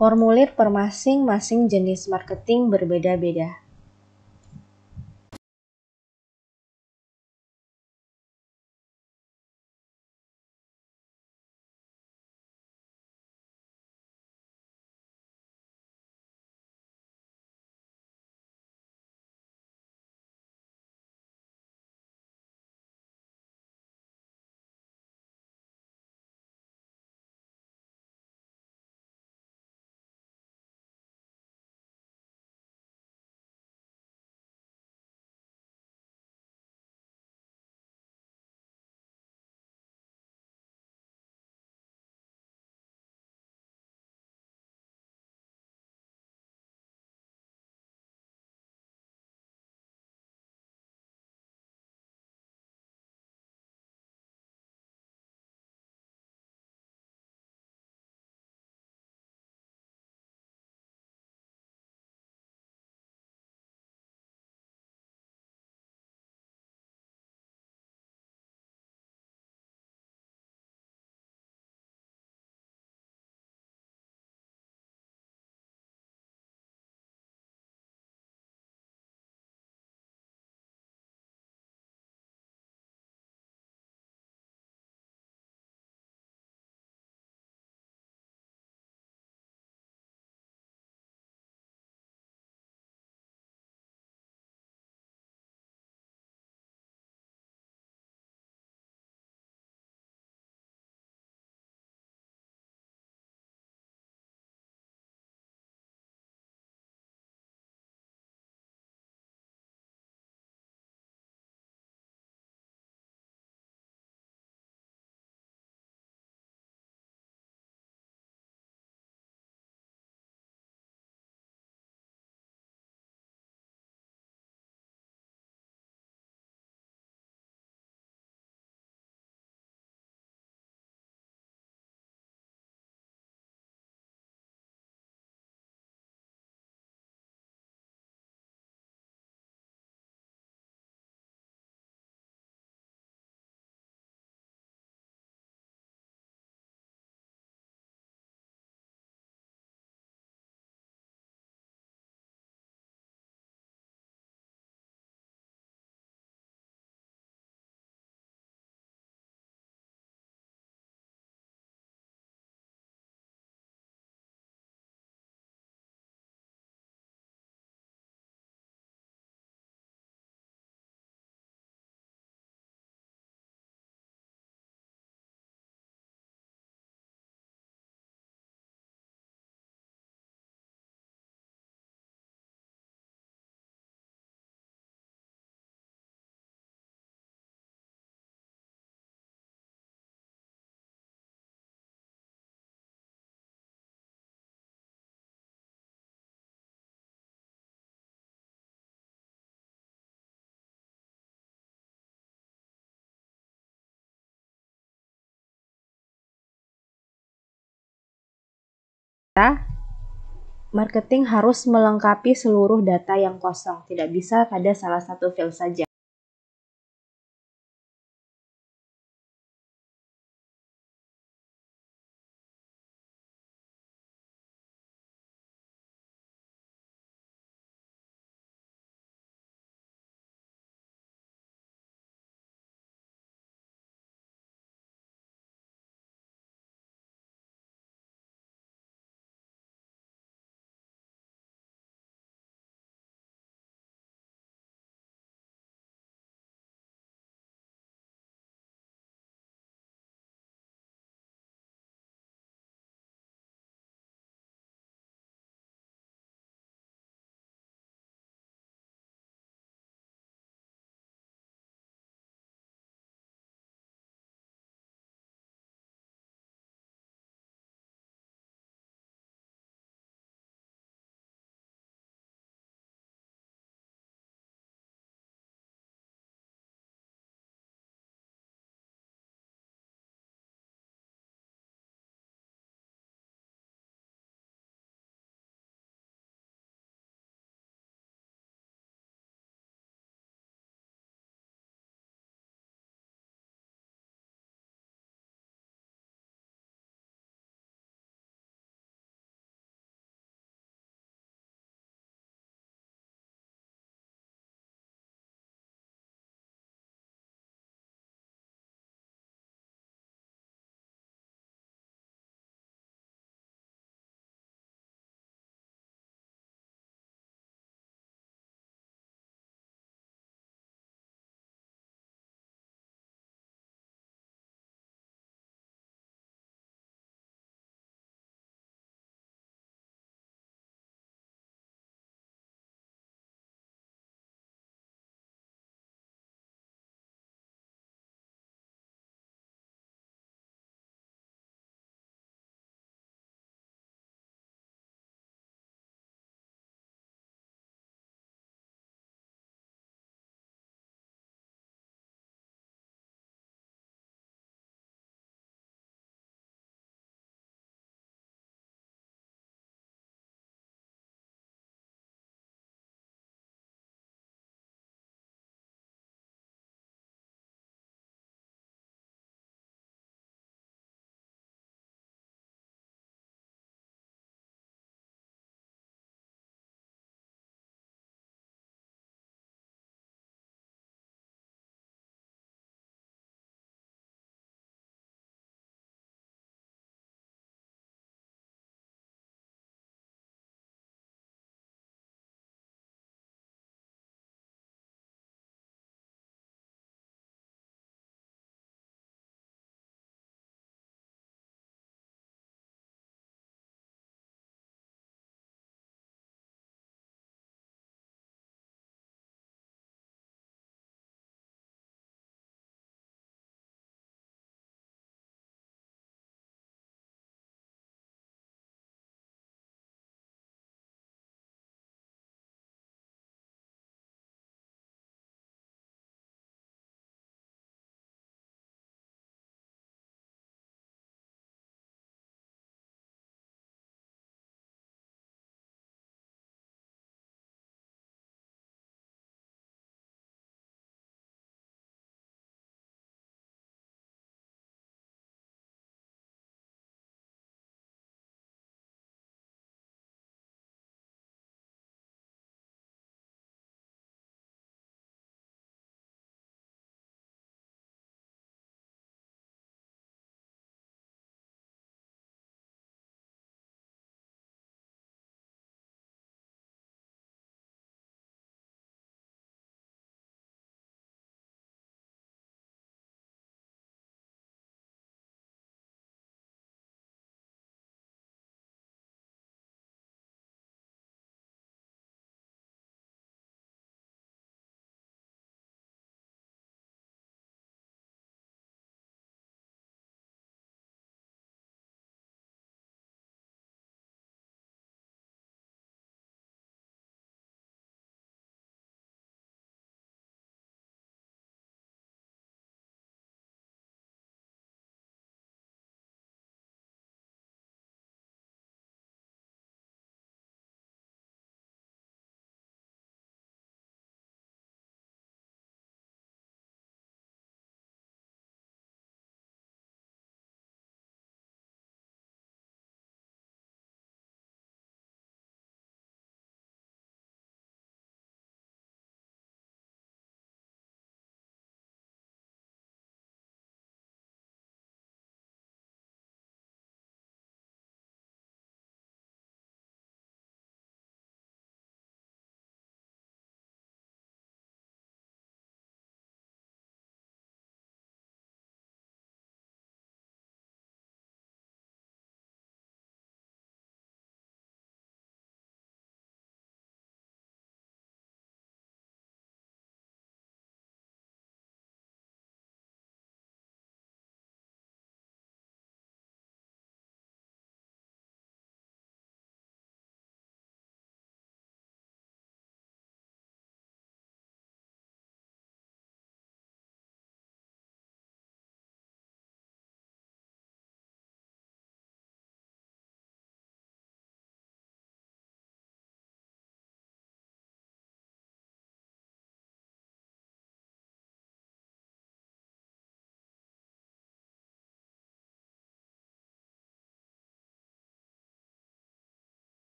Formulir per masing-masing jenis marketing berbeda-beda. data, marketing harus melengkapi seluruh data yang kosong, tidak bisa pada salah satu field saja.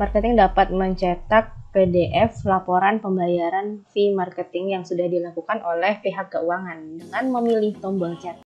marketing dapat mencetak PDF laporan pembayaran fee marketing yang sudah dilakukan oleh pihak keuangan dengan memilih tombol cetak.